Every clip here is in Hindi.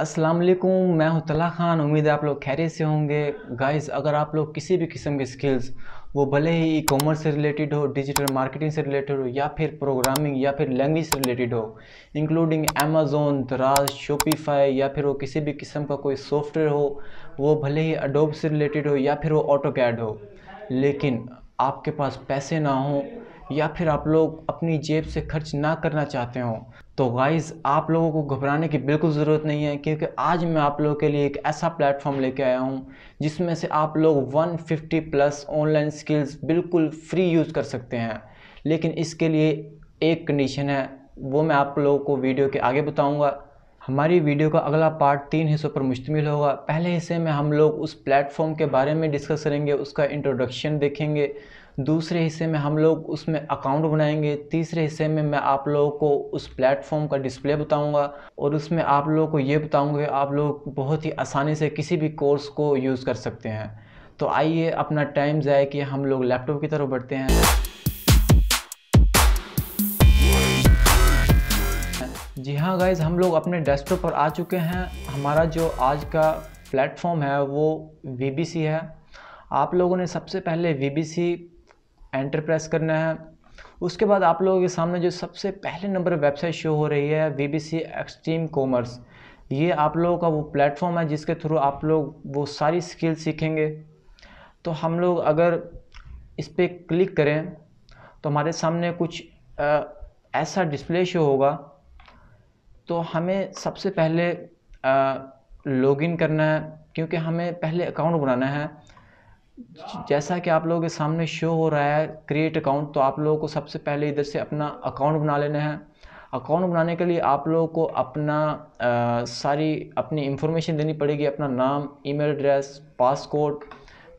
अस्सलाम वालेकुम मैं हूं तला खान उम्मीद है आप लोग खैरे से होंगे गाइस अगर आप लोग किसी भी किस्म के स्किल्स वो भले ही ई कॉमर्स से रिलेटेड हो डिजिटल मार्केटिंग से रिलेटेड हो या फिर प्रोग्रामिंग या फिर लैंग्वेज से रिलेटेड हो इंक्लूडिंग अमेजोन दराज शोपीफाई या फिर वो किसी भी किस्म का कोई सॉफ्टवेयर हो वो भले ही अडोब से रिलेटेड हो या फिर वो ऑटो कैड हो लेकिन आपके पास पैसे ना हों या फिर आप लोग अपनी जेब से खर्च ना करना चाहते हो तो गाइज़ आप लोगों को घबराने की बिल्कुल ज़रूरत नहीं है क्योंकि आज मैं आप लोगों के लिए एक ऐसा प्लेटफॉर्म लेके आया हूँ जिसमें से आप लोग 150 प्लस ऑनलाइन स्किल्स बिल्कुल फ्री यूज़ कर सकते हैं लेकिन इसके लिए एक कंडीशन है वो मैं आप लोगों को वीडियो के आगे बताऊँगा हमारी वीडियो का अगला पार्ट तीन हिस्सों पर मुश्तमिल होगा पहले हिस्से में हम लोग उस प्लेटफॉर्म के बारे में डिस्कस करेंगे उसका इंट्रोडक्शन देखेंगे दूसरे हिस्से में हम लोग उसमें अकाउंट बनाएंगे तीसरे हिस्से में मैं आप लोगों को उस प्लेटफॉर्म का डिस्प्ले बताऊंगा और उसमें आप लोगों को ये बताऊंगा आप लोग बहुत ही आसानी से किसी भी कोर्स को यूज़ कर सकते हैं तो आइए अपना टाइम जाए कि हम लोग लैपटॉप की तरफ बढ़ते हैं जी हाँ गाइज हम लोग अपने डेस्कटॉप पर आ चुके हैं हमारा जो आज का प्लेटफॉर्म है वो VBC है आप लोगों ने सबसे पहले V B C enter press करना है उसके बाद आप लोगों के सामने जो सबसे पहले नंबर वेबसाइट शो हो रही है V B C extreme commerce ये आप लोगों का वो प्लेटफॉर्म है जिसके थ्रू आप लोग वो सारी स्किल सीखेंगे तो हम लोग अगर इस पर क्लिक करें तो हमारे सामने कुछ आ, ऐसा डिस्प्ले शो होगा तो हमें सबसे पहले लॉगिन करना है क्योंकि हमें पहले अकाउंट बनाना है जैसा कि आप लोगों के सामने शो हो रहा है क्रिएट अकाउंट तो आप लोगों को सबसे पहले इधर से अपना अकाउंट बना लेना है अकाउंट बनाने के लिए आप लोगों को अपना आ, सारी अपनी इंफॉर्मेशन देनी पड़ेगी अपना नाम email address passport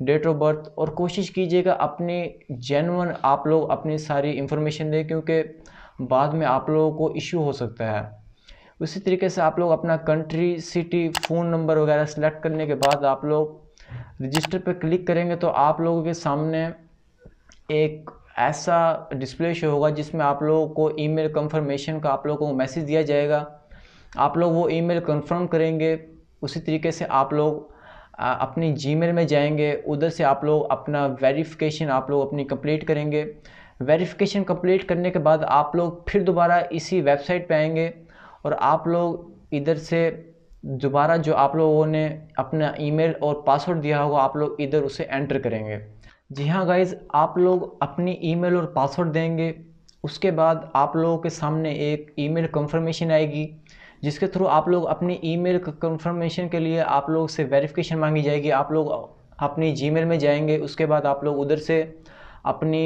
date of birth और कोशिश कीजिएगा अपनी जेनवन आप लोग अपनी सारी इंफॉर्मेशन दें क्योंकि बाद में आप लोगों को इशू हो सकता है उसी तरीके से आप लोग अपना कंट्री सिटी फ़ोन नंबर वगैरह सेलेक्ट करने के बाद आप लोग रजिस्टर पर क्लिक करेंगे तो आप लोगों के सामने एक ऐसा डिस्प्ले शो होगा जिसमें आप लोगों को ईमेल कंफर्मेशन का आप लोगों को मैसेज दिया जाएगा आप लोग वो ईमेल कंफर्म करेंगे उसी तरीके से आप लोग अपनी जीमेल में जाएंगे उधर से आप लोग अपना वेरिफिकेशन आप लोग अपनी कंप्लीट करेंगे वेरिफिकेशन कंप्लीट करने के बाद आप लोग फिर दोबारा इसी वेबसाइट पर आएंगे और आप लोग इधर से दोबारा जो आप लोगों ने अपना ईमेल और पासवर्ड दिया होगा आप लोग इधर उसे एंटर करेंगे जी हाँ गाइज़ आप लोग अपनी ईमेल और पासवर्ड देंगे उसके बाद आप लोगों के सामने एक ईमेल कंफर्मेशन आएगी जिसके थ्रू आप लोग अपनी ईमेल कंफर्मेशन के लिए आप लोग से वेरिफिकेशन मांगी जाएगी आप लोग अपनी जीमेल में जाएंगे उसके बाद आप लोग उधर से अपनी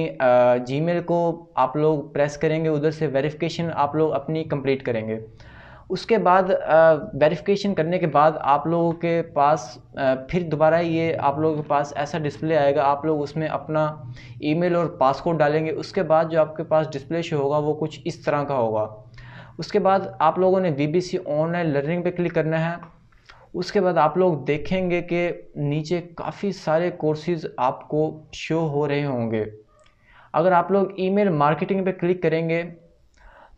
जी को आप लोग प्रेस करेंगे उधर से वेरिफिकेशन आप लोग अपनी कंप्लीट करेंगे उसके बाद वेरिफिकेशन करने के बाद आप लोगों के पास फिर दोबारा ये आप लोगों के पास ऐसा डिस्प्ले आएगा आप लोग उसमें अपना ईमेल और पासवर्ड डालेंगे उसके बाद जो आपके पास डिस्प्ले शो होगा वो कुछ इस तरह का होगा उसके बाद आप लोगों ने बी ऑनलाइन लर्निंग पे क्लिक करना है उसके बाद आप लोग देखेंगे कि नीचे काफ़ी सारे कोर्सेज आपको शो हो रहे होंगे अगर आप लोग ईमेल मार्केटिंग पे क्लिक करेंगे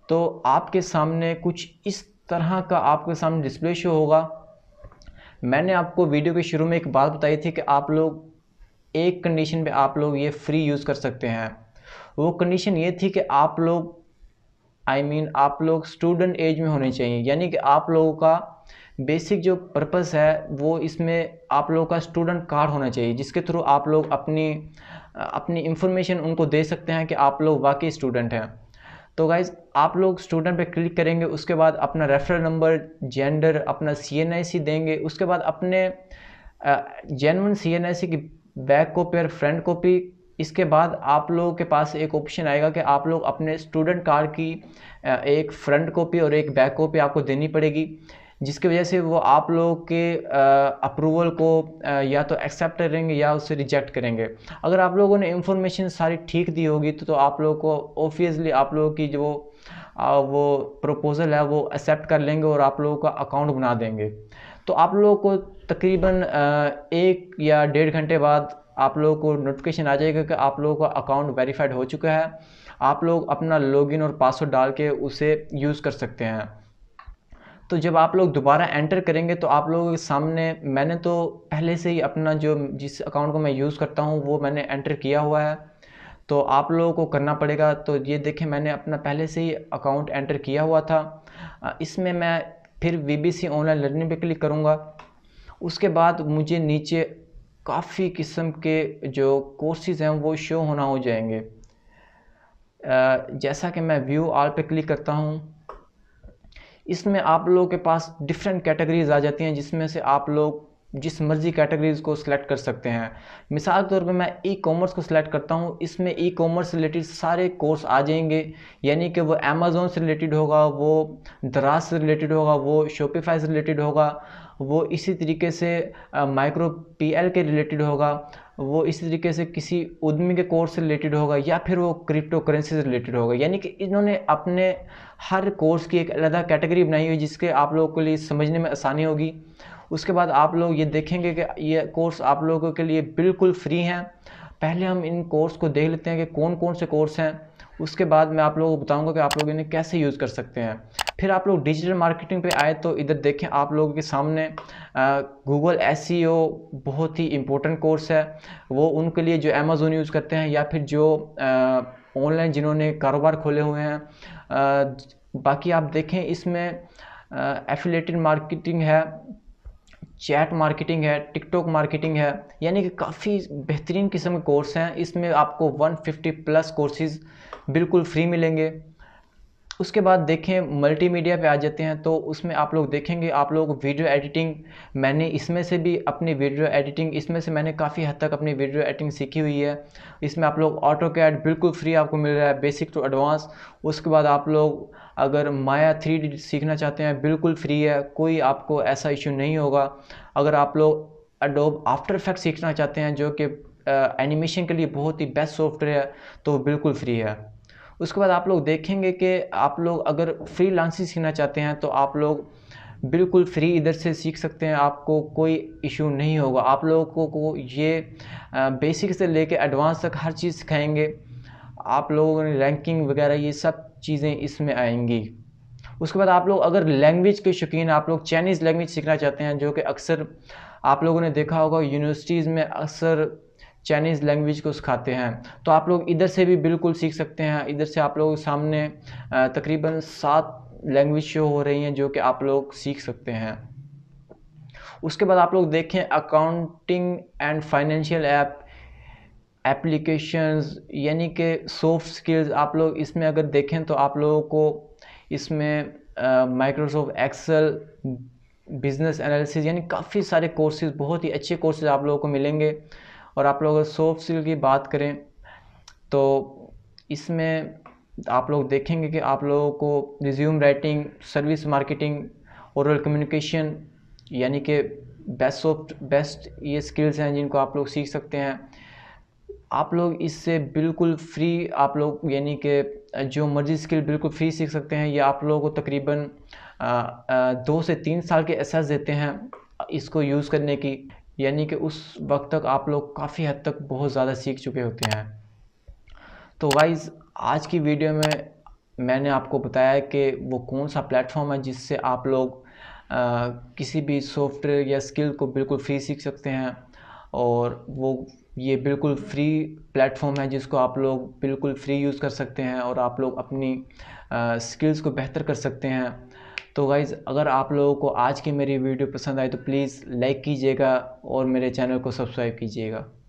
तो आपके सामने कुछ इस तरह का आपके सामने डिस्प्ले शो होगा मैंने आपको वीडियो के शुरू में एक बात बताई थी कि आप लोग एक कंडीशन पे आप लोग ये फ्री यूज़ कर सकते हैं वो कंडीशन ये थी कि आप लोग आई I मीन mean, आप लोग स्टूडेंट एज में होने चाहिए यानी कि आप लोगों का बेसिक जो पर्पस है वो इसमें आप लोगों का स्टूडेंट कार्ड होना चाहिए जिसके थ्रू आप लोग अपनी अपनी इंफॉर्मेशन उनको दे सकते हैं कि आप लोग वाकई स्टूडेंट हैं तो गाइज़ आप लोग स्टूडेंट पे क्लिक करेंगे उसके बाद अपना रेफरल नंबर जेंडर अपना सी एन आई सी देंगे उसके बाद अपने genuine C N I C की बैक कॉपी और फ्रंट कॉपी इसके बाद आप लोगों के पास एक ऑप्शन आएगा कि आप लोग अपने स्टूडेंट कार्ड की एक फ्रंट कॉपी और एक बैक कॉपी आपको देनी पड़ेगी जिसकी वजह से वो आप लोगों के अप्रूवल को आ, या तो एक्सेप्ट करेंगे या उसे रिजेक्ट करेंगे अगर आप लोगों ने इंफॉर्मेशन सारी ठीक दी होगी तो, तो आप लोगों को ऑब्वियसली आप लोगों की जो आ, वो प्रपोज़ल है वो एक्सेप्ट कर लेंगे और आप लोगों का अकाउंट बना देंगे तो आप लोगों को तकरीबन एक या डेढ़ घंटे बाद आप लोगों को नोटिफिकेशन आ जाएगा कि आप लोगों का अकाउंट वेरीफाइड हो चुका है आप लोग अपना लॉगिन और पासवर्ड डाल के उसे यूज़ कर सकते हैं तो जब आप लोग दोबारा एंटर करेंगे तो आप लोगों के सामने मैंने तो पहले से ही अपना जो जिस अकाउंट को मैं यूज़ करता हूँ वो मैंने एंटर किया हुआ है तो आप लोगों को करना पड़ेगा तो ये देखें मैंने अपना पहले से ही अकाउंट एंटर किया हुआ था इसमें मैं फिर V B C online learning पर क्लिक करूँगा उसके बाद मुझे नीचे काफ़ी किस्म के जो कोर्सेज हैं वो शो होना हो जाएंगे जैसा कि मैं व्यू आल पे क्लिक करता हूँ इसमें आप लोगों के पास डिफरेंट कैटेगरीज आ जाती हैं जिसमें से आप लोग जिस मर्जी कैटेगरीज को सिलेक्ट कर सकते हैं मिसाल के तौर पे मैं ई कॉमर्स को सिलेक्ट करता हूँ इसमें ई कॉमर्स रिलेटेड सारे कोर्स आ जाएंगे यानी कि वो अमेज़ोन से रिलेटेड होगा वो दराज से रिलेटेड होगा वो शोपीफाई से रिलेटेड होगा वो इसी तरीके से माइक्रो पीएल के रिलेटेड होगा वो इसी तरीके से किसी उद्यमी के कोर्स से रिलेटेड होगा या फिर वो क्रिप्टो करेंसी से रिलेटेड होगा यानी कि इन्होंने अपने हर कोर्स की एक अलग कैटेगरी बनाई हुई जिसके आप लोगों के लिए समझने में आसानी होगी उसके बाद आप लोग ये देखेंगे कि ये कोर्स आप लोगों के लिए बिल्कुल फ्री हैं पहले हम इन कोर्स को देख लेते हैं कि कौन कौन से कोर्स हैं उसके बाद मैं आप लोगों को बताऊंगा कि आप लोग इन्हें कैसे यूज़ कर सकते हैं फिर आप लोग डिजिटल मार्केटिंग पे आए तो इधर देखें आप लोगों के सामने गूगल एस e बहुत ही इम्पोर्टेंट कोर्स है वो उनके लिए जो अमेज़ोन यूज़ करते हैं या फिर जो ऑनलाइन जिन्होंने कारोबार खोले हुए हैं आ, बाकी आप देखें इसमें एफिलेटेड मार्केटिंग है चैट मार्केटिंग है टिकटॉक मार्केटिंग है यानी कि काफ़ी बेहतरीन किस्म के कोर्स हैं इसमें आपको 150 प्लस कोर्सेज बिल्कुल फ्री मिलेंगे उसके बाद देखें मल्टीमीडिया पे आ जाते हैं तो उसमें आप लोग देखेंगे आप लोग वीडियो एडिटिंग मैंने इसमें से भी अपनी वीडियो एडिटिंग इसमें से मैंने काफ़ी हद तक अपनी वीडियो एडिटिंग सीखी हुई है इसमें आप लोग ऑटो कैड बिल्कुल फ्री आपको मिल रहा है बेसिक टू एडवांस उसके बाद आप लोग अगर माया थ्री सीखना चाहते हैं बिल्कुल फ्री है कोई आपको ऐसा इशू नहीं होगा अगर आप लोग अडोब आफ्टर इफेक्ट सीखना चाहते हैं जो कि एनिमेशन के लिए बहुत ही बेस्ट सॉफ्टवेयर है तो बिल्कुल फ्री है उसके बाद आप लोग देखेंगे कि आप लोग अगर फ्री सीखना चाहते हैं तो आप लोग बिल्कुल फ्री इधर से सीख सकते हैं आपको कोई इशू नहीं होगा आप लोगों को ये बेसिक से लेके एडवांस तक हर चीज़ सिखाएंगे आप लोगों ने रैंकिंग वगैरह ये सब चीज़ें इसमें आएंगी उसके बाद आप लोग अगर लैंग्वेज के शौकीन आप लोग चाइनीज़ लैंग्वेज सीखना चाहते हैं जो कि अक्सर आप लोगों ने देखा होगा यूनिवर्सिटीज़ में अक्सर चाइनीज़ लैंग्वेज को सिखाते हैं तो आप लोग इधर से भी बिल्कुल सीख सकते हैं इधर से आप लोगों के सामने तकरीबन सात लैंग्वेज शो हो रही हैं जो कि आप लोग सीख सकते हैं उसके बाद आप लोग देखें accounting and financial app applications यानी कि सॉफ्ट स्किल्स आप लोग इसमें अगर देखें तो आप लोगों को इसमें माइक्रोसॉफ्ट एक्सेल बिजनेस एनालिसिस यानी काफ़ी सारे कोर्सेज बहुत ही अच्छे कोर्सेज आप लोगों को मिलेंगे और आप लोग अगर सॉफ्ट स्किल की बात करें तो इसमें आप लोग देखेंगे कि आप लोगों को resume writing service marketing oral communication यानी कि बेस्ट ऑफ बेस्ट ये स्किल्स हैं जिनको आप लोग सीख सकते हैं आप लोग इससे बिल्कुल फ्री आप लोग यानी कि जो मर्जी स्किल बिल्कुल फ्री सीख सकते हैं ये आप लोगों को तकरीबन दो से तीन साल के एहसास देते हैं इसको यूज़ करने की यानी कि उस वक्त तक आप लोग काफ़ी हद तक बहुत ज़्यादा सीख चुके होते हैं तो वाइज आज की वीडियो में मैंने आपको बताया कि वो कौन सा प्लेटफॉर्म है जिससे आप लोग आ, किसी भी सॉफ्टवेयर या स्किल को बिल्कुल फ्री सीख सकते हैं और वो ये बिल्कुल फ्री प्लेटफॉर्म है जिसको आप लोग बिल्कुल फ्री यूज़ कर सकते हैं और आप लोग अपनी स्किल्स को बेहतर कर सकते हैं तो गाइज़ अगर आप लोगों को आज की मेरी वीडियो पसंद आए तो प्लीज़ लाइक कीजिएगा और मेरे चैनल को सब्सक्राइब कीजिएगा